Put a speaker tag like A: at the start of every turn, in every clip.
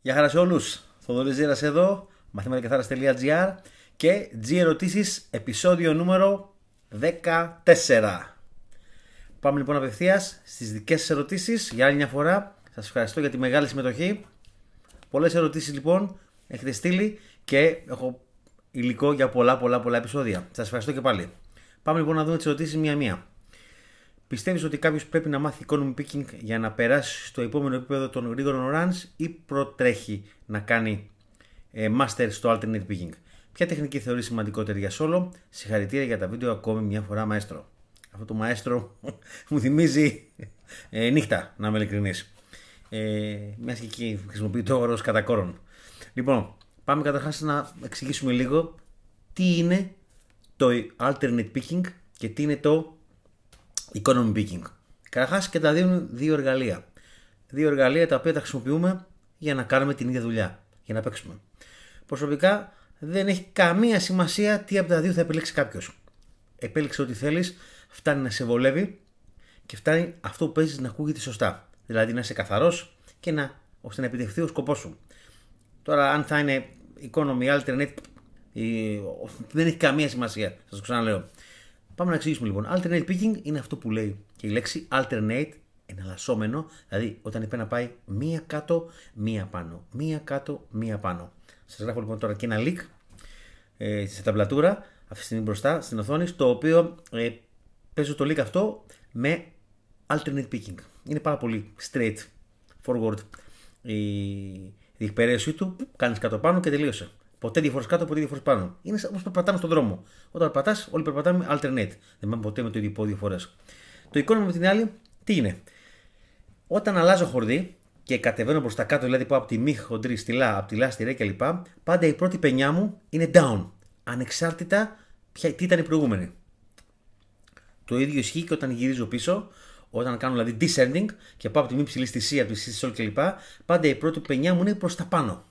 A: Γεια χαρά σε όλους, Θοδωρής Ζήρας εδώ, μαθηματικαθάρας.gr και G ερωτήσεις επεισόδιο νούμερο 14. Πάμε λοιπόν απευθείας στις δικές σας ερωτήσεις για άλλη μια φορά. Σας ευχαριστώ για τη μεγάλη συμμετοχή. Πολλές ερωτήσεις λοιπόν έχετε στείλει και έχω υλικό για πολλά πολλά πολλά επεισόδια. Σας ευχαριστώ και πάλι. Πάμε λοιπόν να δούμε τις ερωτήσεις μία-μία. Πιστεύεις ότι κάποιος πρέπει να μάθει economy picking για να περάσει στο επόμενο επίπεδο των γρήγορων runs ή προτρέχει να κάνει ε, master στο alternate picking. Ποια τεχνική θεωρείς σημαντικότερη για solo. Συγχαρητήρια για τα βίντεο ακόμη μια φορά, μαέστρο. Αυτό το μαέστρο μου θυμίζει ε, νύχτα, να είμαι ειλικρινής. Ε, μιας και εκεί χρησιμοποιεί το όρο κατά κόρον. Λοιπόν, πάμε καταρχάς να εξηγήσουμε λίγο τι είναι το alternate picking και τι είναι το Economy Picking. Καταρχάς και τα δίνουν δύο εργαλεία. Δύο εργαλεία τα οποία τα χρησιμοποιούμε για να κάνουμε την ίδια δουλειά, για να παίξουμε. Προσωπικά δεν έχει καμία σημασία τι από τα δύο θα επιλέξει κάποιος. Επέλεξε ό,τι θέλεις, φτάνει να σε βολεύει και φτάνει αυτό που παίζεις να ακούγεται σωστά. Δηλαδή να είσαι καθαρός και να ώστε να επιτευχθεί ο σκοπός σου. Τώρα, αν θα είναι economy, alternate, δεν έχει καμία σημασία. Σα το ξαναλέω. Πάμε να εξηγήσουμε λοιπόν. Alternate picking είναι αυτό που λέει και η λέξη alternate, εναλλασσόμενο, δηλαδή όταν η να πάει μία κάτω, μία πάνω. Μία κάτω, μία πάνω. Σας γράφω λοιπόν τώρα και ένα link ε, σε ταμπλατούρα, αυτή τη στιγμή μπροστά στην οθόνη, στο οποίο ε, παίζω το link αυτό με alternate picking. Είναι πάρα πολύ straight forward η διεκπαιρέωσή του. Κάνεις κάτω πάνω και τελείωσε. Ποτέ δύο φορές κάτω, ποτέ δύο φορές πάνω. Είναι όπω περπατάμε στον δρόμο. Όταν περπατά, όλοι περπατάμε alternate. Δεν πάμε ποτέ με το ίδιο πόδι δύο φορές. Το εικόνα με την άλλη, τι είναι. Όταν αλλάζω χορδί και κατεβαίνω προς τα κάτω, δηλαδή πάω από τη μη χοντρή στη λα, από τη λα στη ρε κλπ. Πάντα η πρώτη πενιά μου είναι down. Ανεξάρτητα ποια, τι ήταν η προηγούμενη. Το ίδιο ισχύει και όταν γυρίζω πίσω, όταν κάνω δηλαδή descending και πάω από τη μη ψηλή στη C, από τη C στη κλπ. Πάντα η πρώτη πενιά μου είναι προς τα πάνω.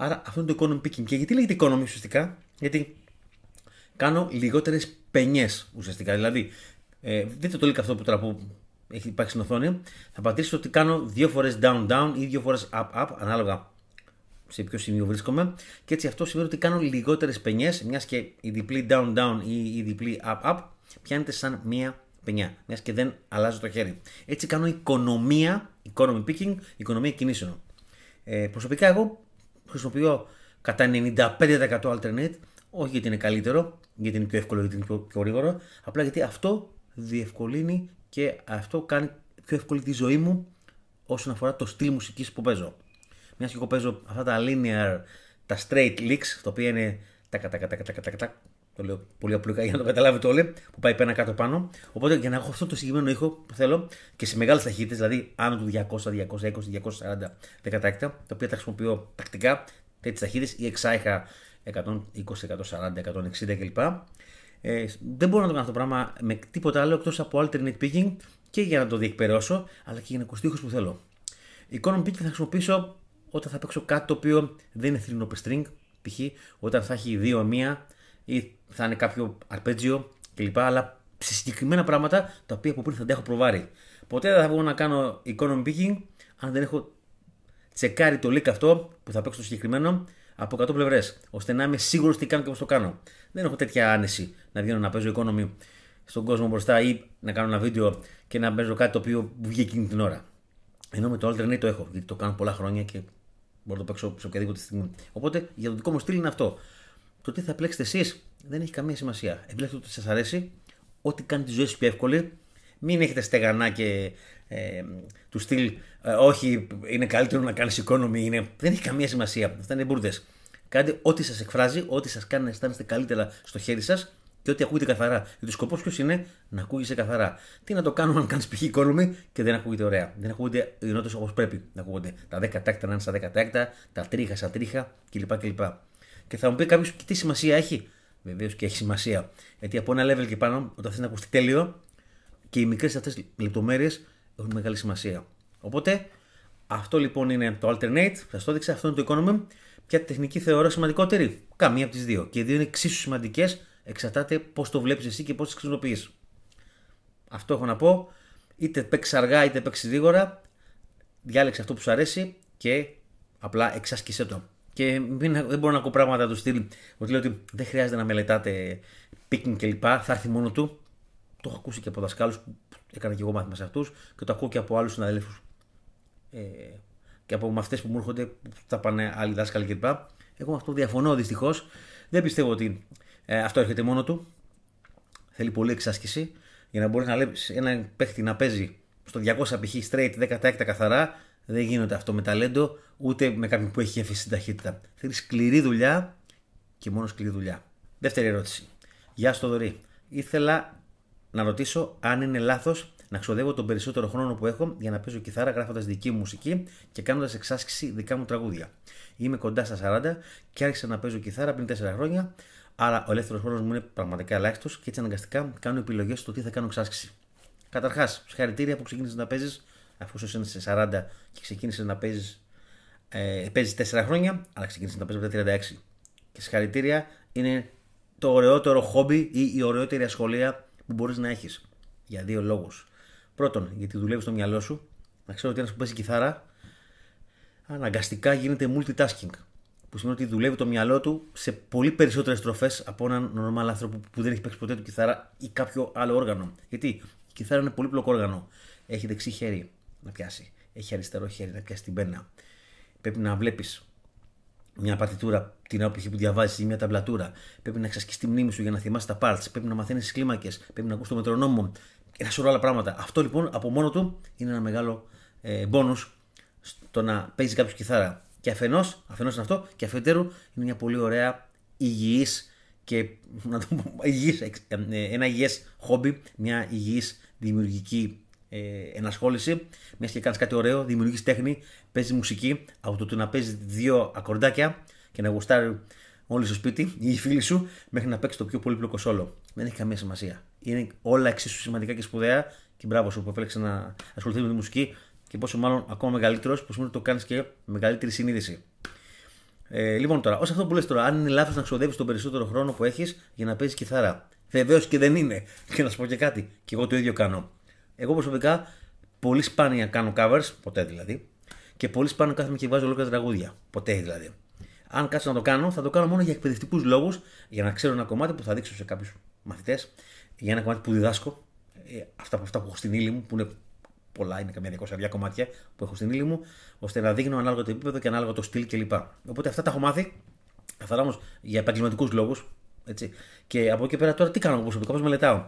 A: Άρα αυτό είναι το economy picking. Και γιατί λέγεται economy ουσιαστικά, Γιατί κάνω λιγότερες πενιές ουσιαστικά. Δηλαδή, ε, δείτε το link αυτό που τώρα που έχει υπάρξει στην οθόνη. Θα πατήσω ότι κάνω δύο φορές down down ή δύο φορές up up, ανάλογα σε ποιο σημείο βρίσκομαι. Και έτσι αυτό σημαίνει ότι κάνω λιγότερες πενιές, μιας και η διπλή down down ή η διπλή up up πιάνεται σαν μία πενιά, μιας και δεν αλλάζω το χέρι. Έτσι κάνω οικονομία, economy picking, οικονομία κινήσεων. Ε, προσωπικά εγώ χρησιμοποιώ κατά 95% alternate, όχι γιατί είναι καλύτερο, γιατί είναι πιο εύκολο, γιατί είναι πιο, γρήγορο, απλά γιατί αυτό διευκολύνει και αυτό κάνει πιο εύκολη τη ζωή μου όσον αφορά το στυλ μουσικής που παίζω. Μιας και εγώ παίζω αυτά τα linear, τα straight licks, τα οποία είναι τα κατα κατα κατα κατα το λέω πολύ απλοκά για να το καταλάβετε όλοι, που πάει πένα κάτω πάνω. Οπότε για να έχω αυτό το συγκεκριμένο ήχο που θέλω και σε μεγάλες ταχύτητες, δηλαδή άνω του 200, 220, 240 δεκατάκτα, τα οποία τα χρησιμοποιώ τακτικά, τέτοιες ταχύτητες ή εξάιχα 120, 140, 160 κλπ. Ε, δεν μπορώ να το κάνω αυτό το πράγμα με τίποτα άλλο εκτός από alternate picking και για να το διεκπαιρεώσω, αλλά και για να ακουστεί που θέλω. Economy picking θα χρησιμοποιήσω όταν θα παίξω κάτι το οποίο δεν είναι θρηνοπε string, π.χ. όταν θα έχει 2-1 ή θα είναι κάποιο αρπέτζιο κλπ. Αλλά σε συγκεκριμένα πράγματα τα οποία από πριν θα τα έχω προβάρει. Ποτέ δεν θα βγω να κάνω economy picking αν δεν έχω τσεκάρει το link αυτό που θα παίξω το συγκεκριμένο από 100 πλευρές, ώστε να είμαι σίγουρος τι κάνω και πώς το κάνω. Δεν έχω τέτοια άνεση να βγαίνω να παίζω economy στον κόσμο μπροστά ή να κάνω ένα βίντεο και να παίζω κάτι το οποίο βγήκε εκείνη την ώρα. Ενώ με το alternate το έχω, γιατί το κάνω πολλά χρόνια και μπορώ να το παίξω σε οποιαδήποτε στιγμή. Οπότε για το δικό μου στυλ είναι αυτό. Το τι θα επιλέξετε εσείς δεν έχει καμία σημασία. Επιλέξτε ό,τι σας αρέσει, ό,τι κάνει τη ζωή σα πιο εύκολη. Μην έχετε στεγανά και ε, του στυλ ε, Όχι, είναι καλύτερο να κάνεις economy. Είναι... Δεν έχει καμία σημασία. Αυτά είναι μπουρδες. Κάντε ό,τι σας εκφράζει, ό,τι σας κάνει να αισθάνεστε καλύτερα στο χέρι σας και ό,τι ακούγεται καθαρά. Γιατί ο σκοπός ποιος είναι να ακούγεται καθαρά. Τι να το κάνουμε αν κάνεις π.χ. οικόνομη και δεν ακούγεται ωραία. Δεν ακούγονται οι νότε όπως πρέπει να ακούγονται. Τα 10 τάκτα να είναι στα 10 τάκτα, τα τρίχα στα τρίχα κλπ. Και θα μου πει κάποιος τι σημασία έχει. Βεβαίως και έχει σημασία. Γιατί από ένα level και πάνω, όταν θες να ακουστεί τέλειο, και οι μικρές αυτές λεπτομέρειες έχουν μεγάλη σημασία. Οπότε, αυτό λοιπόν είναι το alternate, σα το έδειξα, αυτό είναι το economy. Ποια τεχνική θεωρώ σημαντικότερη, καμία από τις δύο. Και οι δύο είναι εξίσου σημαντικές, εξαρτάται πώς το βλέπεις εσύ και πώς τις χρησιμοποιείς. Αυτό έχω να πω. Είτε παίξεις αργά είτε παίξεις γρήγορα. Διάλεξε αυτό που σου αρέσει και απλά εξάσκησέ το. Και μην, δεν μπορώ να ακούω πράγματα του στυλ ότι λέω ότι δεν χρειάζεται να μελετάτε picking κλπ. Θα έρθει μόνο του. Το έχω ακούσει και από δασκάλους που έκανα και εγώ μάθημα σε αυτούς και το ακούω και από άλλους συναδέλφους ε, και από μαθητές που μου έρχονται που θα πάνε άλλοι δάσκαλοι κλπ. Εγώ με αυτό διαφωνώ δυστυχώς. Δεν πιστεύω ότι ε, αυτό έρχεται μόνο του. Θέλει πολλή εξάσκηση για να μπορεί να βλέπει έναν παίχτη να παίζει στο 200 π.χ. straight 10 καθαρά δεν γίνεται αυτό με ταλέντο, ούτε με κάποιον που έχει έφεση ταχύτητα. Θέλει σκληρή δουλειά και μόνο σκληρή δουλειά. Δεύτερη ερώτηση. Γεια στο Δωρή. Ήθελα να ρωτήσω αν είναι λάθος να ξοδεύω τον περισσότερο χρόνο που έχω για να παίζω κιθάρα γράφοντας δική μου μουσική και κάνοντας εξάσκηση δικά μου τραγούδια. Είμαι κοντά στα 40 και άρχισα να παίζω κιθάρα πριν 4 χρόνια, άρα ο ελεύθερος χρόνος μου είναι πραγματικά ελάχιστος και έτσι αναγκαστικά κάνω επιλογές στο τι θα κάνω εξάσκηση. Καταρχάς, συγχαρητήρια που ξεκίνησες να παίζεις αφού σου σε 40 και ξεκίνησες να παίζεις. Ε, παίζεις 4 χρόνια, αλλά ξεκίνησες να παίζεις μετά 36. Και συγχαρητήρια, είναι το ωραιότερο χόμπι ή η ωραιότερη ασχολία που μπορείς να έχεις. Για δύο λόγους. Πρώτον, γιατί δουλεύεις στο μυαλό σου. Να ξέρω ότι ένας που παίζει κιθάρα αναγκαστικά γίνεται multitasking. Που σημαίνει ότι δουλεύει το μυαλό του σε πολύ περισσότερες στροφές από έναν normal άνθρωπο που δεν έχει παίξει ποτέ του κιθάρα ή κάποιο άλλο όργανο. Γιατί η κιθάρα είναι πολύπλοκο όργανο. Έχει δεξί χέρι, να πιάσει. Έχει αριστερό χέρι να πιάσει την πένα. Πρέπει να βλέπεις μια παρτιτούρα την όποια που διαβάζεις ή μια ταμπλατούρα. Πρέπει να εξασκεί τη μνήμη σου για να θυμάσαι τα parts. Πρέπει να μαθαίνεις τις κλίμακες. Πρέπει να ακούς το μετρονόμο. Ένα σωρό άλλα πράγματα. Αυτό λοιπόν από μόνο του είναι ένα μεγάλο ε, bonus στο να παίζει κάποιος κιθάρα. Και αφενός, αφενός είναι αυτό, και αφετέρου είναι μια πολύ ωραία υγιής και να το ε, ε, ένα υγιές χόμπι, μια υγιής δημιουργική ε, ενασχόληση, μιας και κάνεις κάτι ωραίο, δημιουργείς τέχνη, παίζεις μουσική, από το να παίζεις δύο ακορντάκια και να γουστάρει όλοι στο σπίτι ή οι φίλοι σου, μέχρι να παίξεις το πιο πολύπλοκο σόλο. Δεν έχει καμία σημασία. Είναι όλα εξίσου σημαντικά και σπουδαία και μπράβο σου που επέλεξες να ασχοληθείς με τη μουσική και πόσο μάλλον ακόμα μεγαλύτερος, που σημαίνει ότι το κάνεις και μεγαλύτερη συνείδηση. Ε, λοιπόν τώρα, ω αυτό που λες τώρα, αν είναι λάθος να ξοδεύει τον περισσότερο χρόνο που έχεις για να παίζεις κιθάρα. Βεβαίως και δεν είναι. Και να σου πω και κάτι, και εγώ το ίδιο κάνω. Εγώ προσωπικά πολύ σπάνια κάνω covers, ποτέ δηλαδή, και πολύ σπάνια κάθομαι και βάζω ολόκληρα τραγούδια. Ποτέ δηλαδή. Αν κάτσω να το κάνω, θα το κάνω μόνο για εκπαιδευτικούς λόγους, για να ξέρω ένα κομμάτι που θα δείξω σε κάποιους μαθητές, για ένα κομμάτι που διδάσκω, ε, αυτά από αυτά που έχω στην ύλη μου, που είναι πολλά, είναι καμιά 200 κομμάτια που έχω στην ύλη μου, ώστε να δείχνω ανάλογα το επίπεδο και ανάλογα το στυλ κλπ. Οπότε αυτά τα έχω μάθει, αυτά όμως για επαγγελματικούς λόγους. Και από εκεί πέρα τώρα τι κάνω προσωπικά, πώς μελετάω.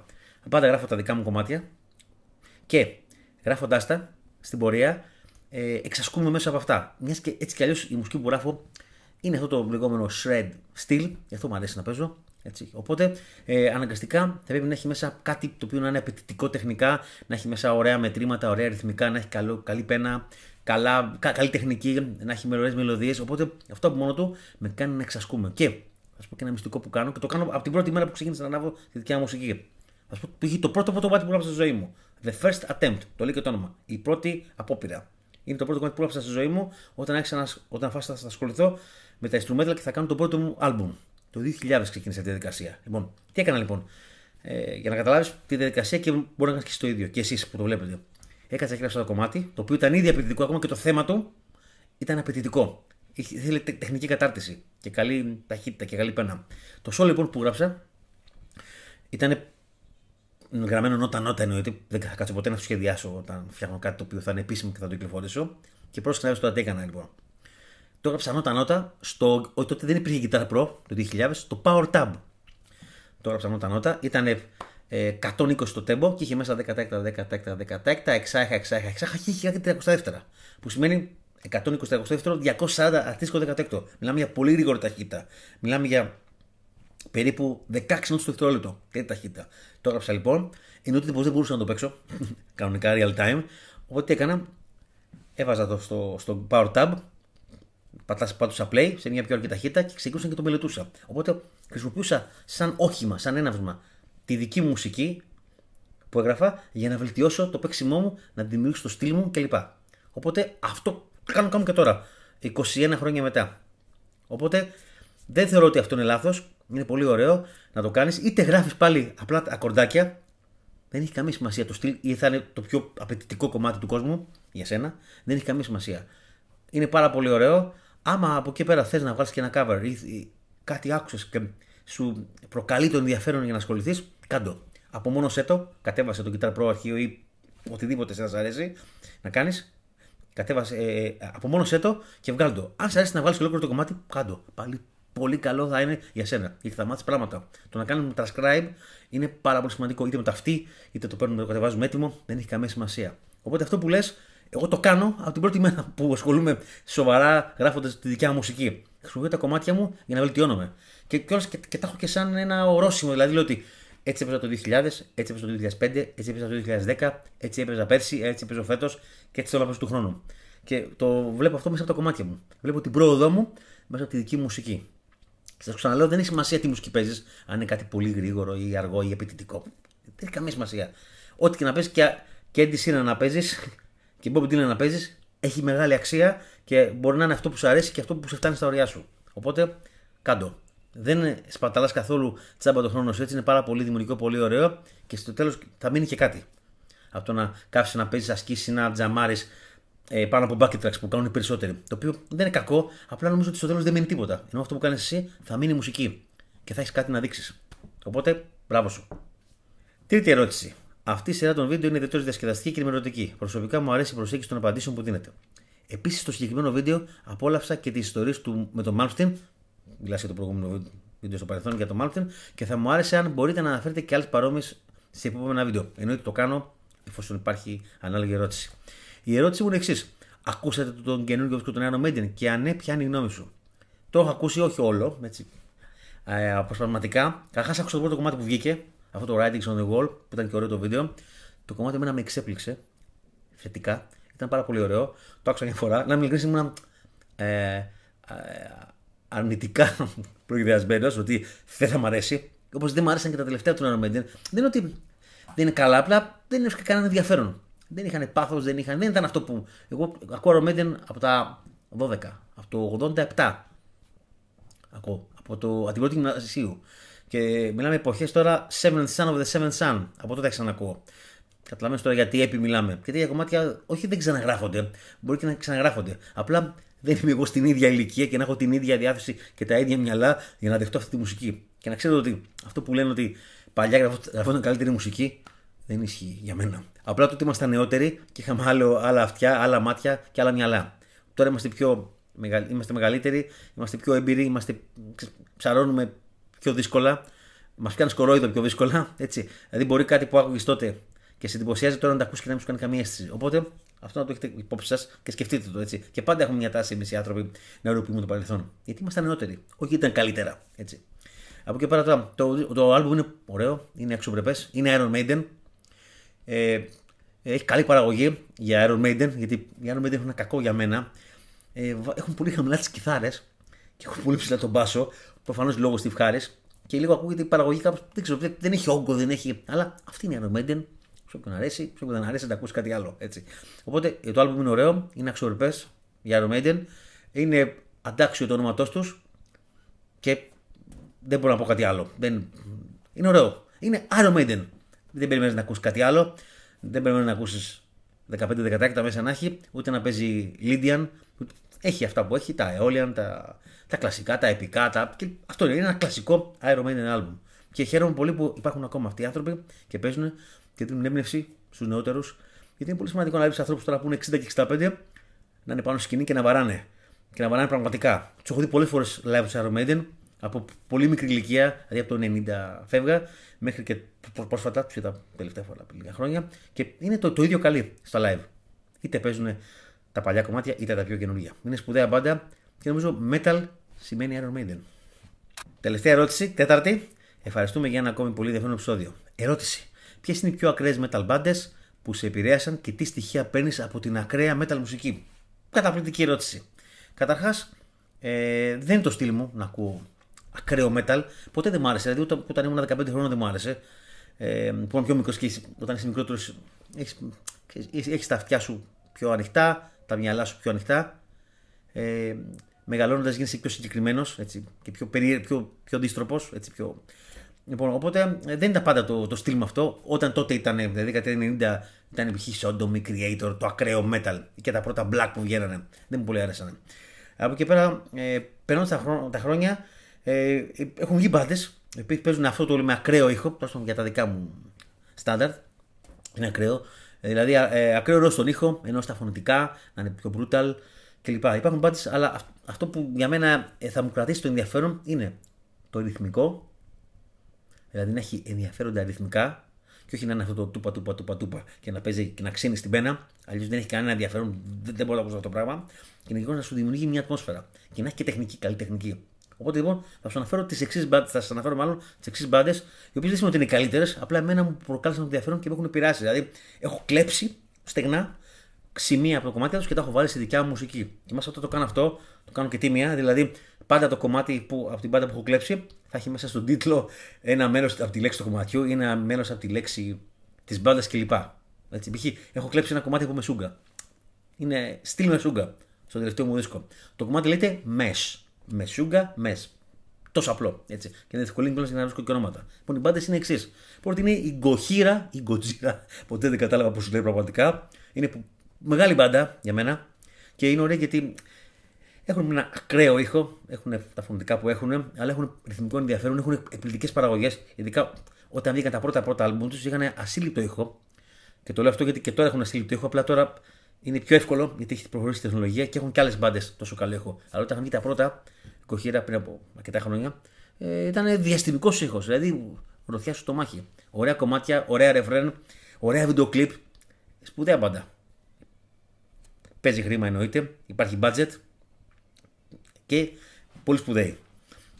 A: Πάντα γράφω τα δικά μου κομμάτια, και γράφοντάς τα στην πορεία, ε, εξασκούμε μέσα από αυτά. Μιας και έτσι κι αλλιώς η μουσική που γράφω είναι αυτό το λεγόμενο shred steel, γι' αυτό μου αρέσει να παίζω. Έτσι. Οπότε ε, αναγκαστικά θα πρέπει να έχει μέσα κάτι το οποίο να είναι απαιτητικό τεχνικά, να έχει μέσα ωραία μετρήματα, ωραία ρυθμικά, να έχει καλό, καλή πένα, καλά, καλή τεχνική, να έχει ωραίε μελωδίες. Οπότε αυτό από μόνο του με κάνει να εξασκούμε. Και ας πω και ένα μυστικό που κάνω και το κάνω από την πρώτη μέρα που ξεκίνησα να ανάβω τη δικιά μου μουσική. Ας πω το πρώτο πρώτο που γράψα στη ζωή μου. The first attempt, το λέει και το όνομα. Η πρώτη απόπειρα. Είναι το πρώτο κομμάτι που έγραψα στη ζωή μου όταν, άρχισα να, όταν να ασχοληθώ με τα instrumental και θα κάνω το πρώτο μου album. Το 2000 ξεκίνησε αυτή η διαδικασία. Λοιπόν, τι έκανα λοιπόν. Ε, για να καταλάβεις τη διαδικασία και μπορεί να κάνει και το ίδιο. Και εσείς που το βλέπετε. Έκανα και έγραψα το κομμάτι, το οποίο ήταν ήδη απαιτητικό ακόμα και το θέμα του ήταν απαιτητικό. θέλει τεχνική κατάρτιση και καλή ταχύτητα και καλή πένα. Το σόλ λοιπόν που γράψα ήταν γραμμένο νότα νότα εννοείται. Δεν θα κάτσω ποτέ να το σχεδιάσω όταν φτιάχνω κάτι το οποίο θα είναι επίσημο και θα το κυκλοφορήσω. Και πρόσεχε να δεις τώρα τι έκανα λοιπόν. Το έγραψα νότα νότα στο. Ότι τότε δεν υπήρχε Guitar Pro το 2000, το Power Tab. Το έγραψα νότα νότα. Ήταν 120 ε, το τέμπο και είχε μέσα 10 τέκτα, 10 τέκτα, 10 τέκτα, 6 6 6 και είχε κάτι δεύτερα. που σημαίνει 120 δεύτερο, 240 αρτίσκο δεκατέκτο. Μιλάμε για πολύ γρήγορη ταχύτητα. Μιλάμε για περίπου 16 νότους το δευτερόλεπτο. Τέτοια ταχύτητα. Το έγραψα λοιπόν. Είναι ότι δεν μπορούσα να το παίξω. Κανονικά real time. Οπότε τι έκανα. Έβαζα το στο, στο Power Tab. Πατάσα πάτουσα play σε μια πιο αρκετή ταχύτητα και ξεκίνησα και το μελετούσα. Οπότε χρησιμοποιούσα σαν όχημα, σαν έναυσμα τη δική μου μουσική που έγραφα για να βελτιώσω το παίξιμό μου, να δημιουργήσω το στυλ μου κλπ. Οπότε αυτό κάνω, κάνω και τώρα, 21 χρόνια μετά. Οπότε δεν θεωρώ ότι αυτό είναι λάθος, είναι πολύ ωραίο να το κάνεις. Είτε γράφεις πάλι απλά ακορντάκια. Δεν έχει καμία σημασία το στυλ ή θα είναι το πιο απαιτητικό κομμάτι του κόσμου για σένα. Δεν έχει καμία σημασία. Είναι πάρα πολύ ωραίο. Άμα από εκεί πέρα θες να βγάλεις και ένα cover ή κάτι άκουσες και σου προκαλεί το ενδιαφέρον για να ασχοληθείς, κάντο. Από μόνο το, κατέβασε το Guitar Pro αρχείο ή οτιδήποτε σε αρέσει να κάνεις. Κατέβασε, ε, ε, από μόνο το και βγάλει το. Αν σε αρέσει να βγάλεις ολόκληρο το κομμάτι, κάντο. Πάλι πολύ καλό θα είναι για σένα. Γιατί θα μάθεις πράγματα. Το να κάνουμε transcribe είναι πάρα πολύ σημαντικό. Είτε με τα αυτή, είτε το παίρνουμε, το κατεβάζουμε έτοιμο, δεν έχει καμία σημασία. Οπότε αυτό που λες, εγώ το κάνω από την πρώτη μέρα που ασχολούμαι σοβαρά γράφοντας τη δικιά μου μουσική. Χρησιμοποιώ τα κομμάτια μου για να βελτιώνομαι. Και, και, και, και τα και σαν ένα ορόσημο. Δηλαδή λέω ότι έτσι έπαιζα το 2000, έτσι έπαιζα το 2005, έτσι έπαιζα το 2010, έτσι έπαιζα πέρσι, έτσι έπαιζα φέτος και έτσι το του χρόνου. Και το βλέπω αυτό μέσα από τα κομμάτια μου. Βλέπω την πρόοδό μου μέσα από τη δική μουσική. Σα ξαναλέω, δεν έχει σημασία τι μουσική παίζεις, αν είναι κάτι πολύ γρήγορο ή αργό ή επιτητικό. Δεν έχει καμία σημασία. Ό,τι και να παίζει και, και Eddie είναι να παίζεις και μπορεί είναι να παίζεις, έχει μεγάλη αξία και μπορεί να είναι αυτό που σου αρέσει και αυτό που σε φτάνει στα ωριά σου. Οπότε, κάντο. Δεν σπαταλάς καθόλου τσάμπα το χρόνο σου έτσι. Είναι πάρα πολύ δημιουργικό, πολύ ωραίο και στο τέλος θα μείνει και κάτι. Από το να κάψει να παίζεις ασκήσεις, να τζαμάρεις, ε, πάνω από bucket tracks που κάνουν οι περισσότεροι. Το οποίο δεν είναι κακό, απλά νομίζω ότι στο τέλος δεν μείνει τίποτα. Ενώ αυτό που κάνεις εσύ θα μείνει μουσική και θα έχεις κάτι να δείξεις. Οπότε, μπράβο σου. Τρίτη ερώτηση. Αυτή η σειρά των βίντεο είναι ιδιαίτερως διασκεδαστική και ενημερωτική. Προσωπικά μου αρέσει η προσέγγιση των απαντήσεων που δίνεται. Επίσης, στο συγκεκριμένο βίντεο απόλαυσα και τις ιστορίες του με τον Μάλφτιν. Μιλάω για το προηγούμενο βίντεο στο παρελθόν για τον Μάλφτιν Και θα μου άρεσε αν μπορείτε να αναφέρετε και άλλες παρόμοιες σε επόμενα βίντεο. Εννοείται το κάνω εφόσον υπάρχει ανάλογη ερώτηση. Η ερώτηση μου είναι εξής. Ακούσατε τον καινούργιο και του Νέα Μέντιν και αν ναι, ποια είναι η γνώμη σου. Το έχω ακούσει, όχι όλο, έτσι. Ε, αποσπασματικά. Καταρχάς, άκουσα το πρώτο κομμάτι που βγήκε, αυτό το Writing on the Wall, που ήταν και ωραίο το βίντεο. Το κομμάτι εμένα με εξέπληξε θετικά. Ήταν πάρα πολύ ωραίο. Το άκουσα μια φορά. Να μην ειλικρινή, ήμουν ε, ε, αρνητικά προειδεασμένο ότι δεν θα μ' αρέσει. Όπως δεν μ' άρεσαν και τα τελευταία του Νέα Μέντιν. Δεν είναι ότι δεν είναι καλά, απλά δεν είναι κανένα ενδιαφέρον. Δεν είχαν πάθος, δεν, είχαν... δεν ήταν αυτό που. Εγώ ακούω Iron από τα 12, από το 87. Ακούω. Από, το... από την πρώτη γυμνασίου. Και μιλάμε εποχές τώρα 7th Sun of the Seventh Sun. Από τότε ξανακούω. Καταλαβαίνετε τώρα γιατί έπει μιλάμε. Γιατί για κομμάτια όχι δεν ξαναγράφονται. Μπορεί και να ξαναγράφονται. Απλά δεν είμαι εγώ στην ίδια ηλικία και να έχω την ίδια διάθεση και τα ίδια μυαλά για να δεχτώ αυτή τη μουσική. Και να ξέρετε ότι αυτό που λένε ότι παλιά γραφόταν καλύτερη μουσική, δεν ισχύει για μένα. Απλά τότε ήμασταν νεότεροι και είχαμε άλλο, άλλα αυτιά, άλλα μάτια και άλλα μυαλά. Τώρα είμαστε πιο είμαστε μεγαλύτεροι, είμαστε πιο έμπειροι, είμαστε, ψαρώνουμε πιο δύσκολα, μας κάνει κορόιδο πιο δύσκολα. Έτσι. Δηλαδή μπορεί κάτι που άκουγες τότε και σε εντυπωσιάζει τώρα να τα ακούσεις και να μην σου κάνει καμία αίσθηση. Οπότε αυτό να το έχετε υπόψη σας και σκεφτείτε το έτσι. Και πάντα έχουμε μια τάση εμείς οι άνθρωποι να ροπιούμε το παρελθόν. Γιατί ήμασταν νεότεροι, όχι ήταν καλύτερα. Έτσι. Από εκεί πέρα τώρα, το, το album είναι ωραίο, είναι αξιοπρεπέ, είναι Iron Maiden, ε, έχει καλή παραγωγή για Iron Maiden, γιατί οι Iron Maiden έχουν ένα κακό για μένα. Ε, έχουν πολύ χαμηλά τις κιθάρες και έχουν πολύ ψηλά τον μπάσο, προφανώς λόγω τη Και λίγο ακούγεται η παραγωγή κάπως. Δεν ξέρω, δεν έχει όγκο, δεν έχει. Αλλά αυτή είναι η Iron Maiden. Σε όποιον αρέσει, σε όποιον δεν αρέσει, να ακούσεις κάτι άλλο. Έτσι. Οπότε ε, το album είναι ωραίο, είναι αξιορπέ για Iron Maiden. Είναι αντάξιο το όνοματός τους και δεν μπορώ να πω κάτι άλλο. Δεν... Είναι ωραίο. Είναι Iron Maiden δεν περιμένεις να ακούσει κάτι άλλο. Δεν περιμένεις να ακούσεις 15-16 μέσα να έχει, ούτε να παίζει Lydian. Έχει αυτά που έχει, τα Aeolian, τα, τα κλασικά, τα επικά. Τα... Και αυτό είναι ένα κλασικό Iron Maiden album. Και χαίρομαι πολύ που υπάρχουν ακόμα αυτοί οι άνθρωποι και παίζουν και την έμπνευση στους νεότερους. Γιατί είναι πολύ σημαντικό να βλέπεις ανθρώπους τώρα που είναι 60 και 65 να είναι πάνω στη σκηνή και να βαράνε. Και να βαράνε πραγματικά. Τους έχω δει πολλές φορές live τους Iron Maiden από πολύ μικρή ηλικία, δηλαδή από το 90 φεύγα, μέχρι και πρόσφατα, πιο τα τελευταία φορά λίγα χρόνια. Και είναι το, το ίδιο καλή στα live. Είτε παίζουν τα παλιά κομμάτια, είτε τα πιο καινούργια. Είναι σπουδαία μπάντα και νομίζω metal σημαίνει Iron Maiden. Τελευταία ερώτηση, τέταρτη. Ευχαριστούμε για ένα ακόμη πολύ ενδιαφέρον επεισόδιο. Ερώτηση. Ποιες είναι οι πιο ακραίες metal μπάντες που σε επηρέασαν και τι στοιχεία παίρνεις από την ακραία metal μουσική. Καταπληκτική ερώτηση. Καταρχάς, ε, δεν είναι το στυλ μου να ακούω ακραίο metal. Ποτέ δεν μ' άρεσε. Δηλαδή, όταν, ήμουν 15 χρόνια δεν μ' άρεσε. Ε, που ήμουν πιο μικρός και όταν είσαι μικρότερος, έχεις τα αυτιά σου πιο ανοιχτά, τα μυαλά σου πιο ανοιχτά. Ε, Μεγαλώνοντας γίνεσαι πιο συγκεκριμένος και πιο, περί, πιο, πιο Πιο... Λοιπόν, οπότε ε, δεν ήταν πάντα το, το στυλ με αυτό. Όταν τότε ήταν, δηλαδή κατά 90, ήταν π.χ. Sodomy Creator, το ακραίο metal και τα πρώτα black που βγαίνανε. Δεν μου πολύ άρεσαν. Από εκεί πέρα, ε, περνώντας τα χρόνια, ε, έχουν βγει μπάντες. Παίζουν αυτό το με ακραίο ήχο. Τουλάχιστον για τα δικά μου στάνταρτ. Είναι ακραίο. Ε, δηλαδή, ε, ακραίο ρόλο στον ήχο, ενώ στα φωνητικά να είναι πιο brutal κλπ. Υπάρχουν μπάντες, αλλά αυτό που για μένα ε, θα μου κρατήσει το ενδιαφέρον είναι το ρυθμικό. Δηλαδή να έχει ενδιαφέροντα ρυθμικά και όχι να είναι αυτό το τούπα τούπα τούπα τούπα και να παίζει και να ξύνει στην πένα. Αλλιώς δεν έχει κανένα ενδιαφέρον, δεν, δεν μπορώ να πω αυτό το πράγμα. Και να σου δημιουργεί μια ατμόσφαιρα. Και να έχει και τεχνική, καλή τεχνική. Οπότε λοιπόν θα σα αναφέρω τις εξής μπάντε, θα σας αναφέρω μάλλον τις εξής μπάντες, οι οποίες δεν σημαίνουν ότι είναι καλύτερες, απλά εμένα μου προκάλεσαν ενδιαφέρον και με έχουν πειράσει. Δηλαδή έχω κλέψει στεγνά σημεία από το κομμάτι τους και τα έχω βάλει στη δικιά μου μουσική. Και μέσα αυτό το κάνω αυτό, το κάνω και τίμια, δηλαδή πάντα το κομμάτι που, από την πάντα που έχω κλέψει θα έχει μέσα στον τίτλο ένα μέρος από τη λέξη του κομματιού ή ένα μέρος από τη λέξη της μπάντας κλπ. Έτσι, π.χ. έχω κλέψει ένα κομμάτι από μεσούγκα. Είναι στυλ μεσούγκα στο τελευταίο μου δίσκο. Το κομμάτι λέγεται Mesh σούγκα, Μέ. Τόσο απλό. Έτσι. Και να διευκολύνει κιόλα να βρίσκω και ονόματα. Λοιπόν, οι μπάντε είναι εξής. Πρώτη είναι η Γκοχύρα, η Γκοτζίρα. Ποτέ δεν κατάλαβα πώς σου λέει πραγματικά. Είναι μεγάλη μπάντα για μένα και είναι ωραία γιατί έχουν ένα ακραίο ήχο, έχουν τα φωνητικά που έχουν, αλλά έχουν ρυθμικό ενδιαφέρον, έχουν εκπληκτικές παραγωγές. Ειδικά όταν βγήκαν τα πρώτα πρώτα αλμπούμ τους, είχαν ασύλληπτο ήχο. Και το λέω αυτό γιατί και τώρα έχουν ασύλληπτο ήχο, απλά τώρα είναι πιο εύκολο γιατί έχεις προχωρήσει η τεχνολογία και έχουν και άλλες μπάντες τόσο καλό έχω. Αλλά όταν είχαν βγει τα πρώτα, κοχύρα πριν από αρκετά χρόνια, ε, ήταν διαστημικός ήχος. Δηλαδή, γροθιά στο μάχη. Ωραία κομμάτια, ωραία ρεφρέν, ωραία βίντεο κλειπ. Σπουδαία μπάντα. Παίζει χρήμα εννοείται, υπάρχει budget και πολύ σπουδαίοι.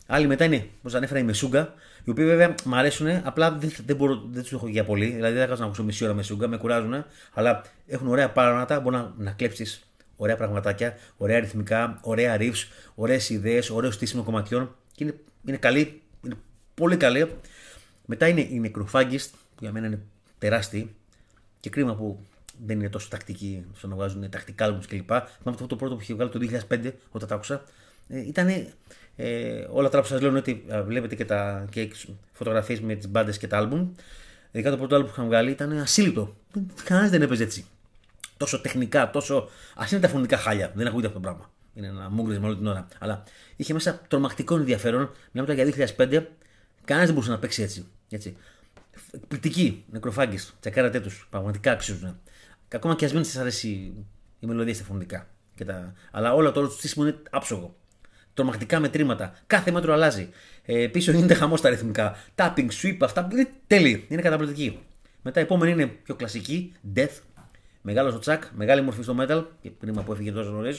A: Άλλοι μετά είναι, όπως ανέφερα, η Μεσούγκα, οι οποίοι βέβαια μου αρέσουν, απλά δεν, δεν, δεν τους έχω για πολύ. Δηλαδή δεν θα να ακούσω μισή ώρα με σούγκα, με κουράζουν. Αλλά έχουν ωραία πράγματα, μπορεί να, να κλέψεις ωραία πραγματάκια, ωραία αριθμικά, ωραία ρίφ, ωραίες ιδέες, ωραίο στήσιμο κομματιών. Και είναι, είναι καλή, είναι πολύ καλή. Μετά είναι η Necrofagist, που για μένα είναι τεράστιοι και κρίμα που δεν είναι τόσο τακτικοί στο να βγάζουν τακτικά albums κλπ. Θυμάμαι αυτό το πρώτο που είχε βγάλει το 2005 όταν τα άκουσα. Ε, ήταν ε, όλα τα που σα λέω είναι ότι βλέπετε και, τα, φωτογραφίες με τις μπάντες και τα άλμπουμ. Ειδικά το πρώτο άλμπουμ που είχαν βγάλει ήταν ασύλλητο Κανένας δεν έπαιζε έτσι. Τόσο τεχνικά, τόσο. Α είναι τα φωνητικά χάλια. Δεν ακούγεται αυτό το πράγμα. Είναι ένα μούγκρισμα όλη την ώρα. Αλλά είχε μέσα τρομακτικό ενδιαφέρον. Μιλάμε τώρα για 2005. Κανένας δεν μπορούσε να παίξει έτσι. έτσι. Εκπληκτικοί, νεκροφάγκες. Τσακάρατε τους. Πραγματικά αξίζουν. Ακόμα και ας μην σας αρέσει η μελωδία στα φωνικά. τα... Αλλά όλο το όλο του στήσιμο είναι άψογο τρομακτικά μετρήματα. Κάθε μέτρο αλλάζει. Ε, πίσω γίνεται χαμός τα ρυθμικά. Tapping, sweep, αυτά είναι τέλειοι. Είναι καταπληκτική. Μετά η επόμενη είναι πιο κλασική, death. Μεγάλο ο τσακ, μεγάλη μορφή στο metal. Και κρίμα που έφυγε τόσο νωρίς.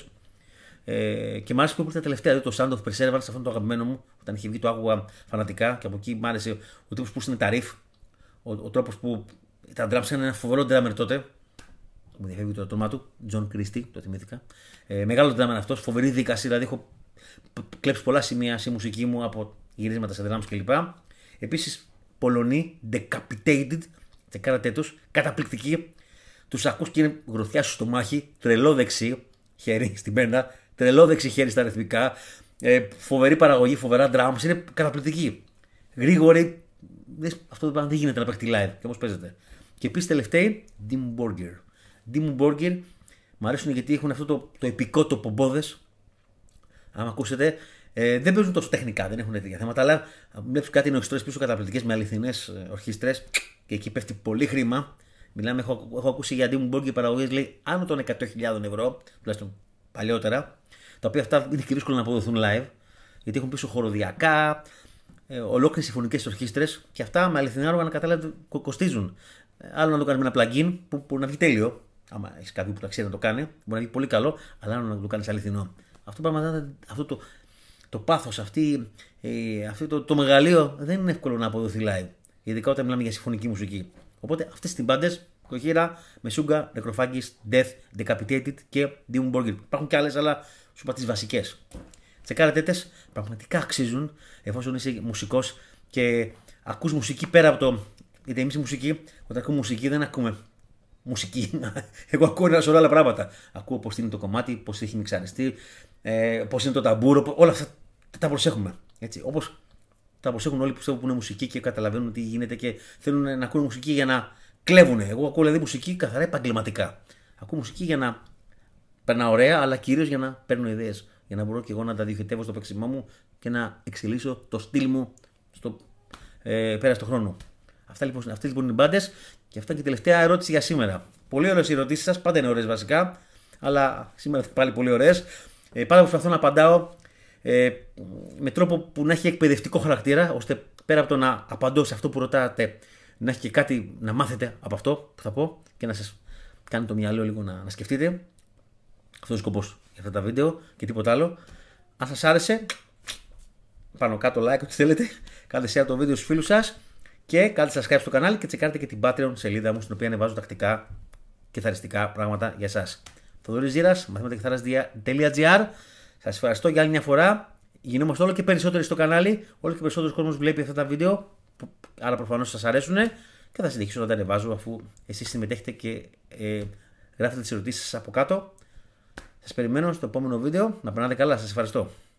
A: Ε, και μ' άρεσε που ήρθε τα τελευταία, δηλαδή το Sound of Preservance, αυτό το αγαπημένο μου. Όταν είχε βγει το άκουγα φανατικά και από εκεί μ' άρεσε ο τύπο που είναι τα riff. Ο, ο τρόπος που τα drums είναι ένα φοβερό drummer τότε. Μου διαφεύγει το όνομά του, John Christie, το θυμήθηκα. Ε, μεγάλο drummer αυτός, φοβερή δίκαση, δηλαδή έχω κλέψεις πολλά σημεία στη μουσική μου από γυρίσματα σε δράμους κλπ. Επίσης, Πολωνή, Decapitated, τσεκάρατε τους, καταπληκτική. Τους ακούς και είναι γροθιά σου στο μάχη, τρελό δεξί, χέρι στην πένα, τρελό δεξί χέρι στα ρυθμικά, ε, φοβερή παραγωγή, φοβερά drums, είναι καταπληκτική. Γρήγορη, αυτό δεν γίνεται να παίχτη live, και όμως παίζεται. Και επίσης τελευταίοι, Dim Burger. Dim Burger μου αρέσουν γιατί έχουν αυτό το, το επικό το πομπόδες, αν ακούσετε, ε, δεν παίζουν τόσο τεχνικά, δεν έχουν τέτοια θέματα, αλλά βλέπεις κάτι νοηστρέ πίσω καταπληκτικές με αληθινές ορχήστρες και εκεί πέφτει πολύ χρήμα. Μιλάμε, έχω, έχω ακούσει για Dimmu και παραγωγές, λέει άνω των 100.000 ευρώ, τουλάχιστον παλιότερα, τα οποία αυτά είναι και δύσκολο να αποδοθούν live, γιατί έχουν πίσω χοροδιακά, ε, ολόκληρες συμφωνικές ορχήστρες και αυτά με αληθινά όργανα κατάλαβε κοστίζουν. Άλλο να το κάνει με ένα plugin που μπορεί να βγει τέλειο, άμα έχεις κάποιο που τα ξέρει να το κάνει, μπορεί να βγει πολύ καλό, αλλά άλλο να το κάνει αληθινό. Αυτό, πράγμα, αυτό το, το πάθος, αυτή, ε, αυτό το, το μεγαλείο δεν είναι εύκολο να αποδοθεί live. Ειδικά όταν μιλάμε για συμφωνική μουσική. Οπότε αυτές τις μπάντες, Κοχύρα, Μεσούγκα, Νεκροφάγκης, Death, Decapitated και Demon Burger. Υπάρχουν και άλλες, αλλά σου είπα τις βασικές. Τσεκάρετε πραγματικά αξίζουν εφόσον είσαι μουσικός και ακούς μουσική πέρα από το. Γιατί εμείς μουσική, όταν ακούμε μουσική δεν ακούμε μουσική. Εγώ ακούω ένα σωρό άλλα πράγματα. Ακούω πώς είναι το κομμάτι, πώς έχει μιξαριστεί, ε, πώς είναι το ταμπούρο, όλα αυτά τα προσέχουμε. Έτσι, όπως τα προσέχουν όλοι που πιστεύω που είναι μουσική και καταλαβαίνουν τι γίνεται και θέλουν να ακούνε μουσική για να κλέβουν. Εγώ ακούω δηλαδή μουσική καθαρά επαγγελματικά. Ακούω μουσική για να περνά ωραία, αλλά κυρίως για να παίρνω ιδέες. Για να μπορώ και εγώ να τα διοχετεύω στο παίξιμά μου και να εξελίσω το στυλ μου στο, ε, πέρα στον χρόνο. Αυτά λοιπόν, αυτές λοιπόν είναι οι μπάντες και αυτά είναι και η τελευταία ερώτηση για σήμερα. Πολύ ωραίες οι ερωτήσεις σας, πάντα είναι ωραίες βασικά, αλλά σήμερα θα πάλι πολύ ωραίες. Ε, πάντα προσπαθώ να απαντάω ε, με τρόπο που να έχει εκπαιδευτικό χαρακτήρα, ώστε πέρα από το να απαντώ σε αυτό που ρωτάτε, να έχει και κάτι να μάθετε από αυτό που θα πω και να σας κάνει το μυαλό λίγο να, να σκεφτείτε. Αυτός είναι ο σκοπός για αυτά τα βίντεο και τίποτα άλλο. Αν σας άρεσε, πάνω κάτω like ό,τι θέλετε, κάντε share το βίντεο στους φίλους σας και κάντε subscribe στο κανάλι και τσεκάρετε και την Patreon σελίδα μου στην οποία ανεβάζω τακτικά και θαριστικά πράγματα για εσά. Θοδωρή Ζήρα, μαθηματικαθάρα.gr. Σας ευχαριστώ για άλλη μια φορά. Γινόμαστε όλο και περισσότεροι στο κανάλι. Όλο και περισσότερος κόσμος βλέπει αυτά τα βίντεο. άρα προφανώς σας αρέσουν και θα συνεχίσω να τα ανεβάζω αφού εσείς συμμετέχετε και ε, γράφετε τις ερωτήσεις σας από κάτω. Σας περιμένω στο επόμενο βίντεο. Να περνάτε καλά. σας ευχαριστώ.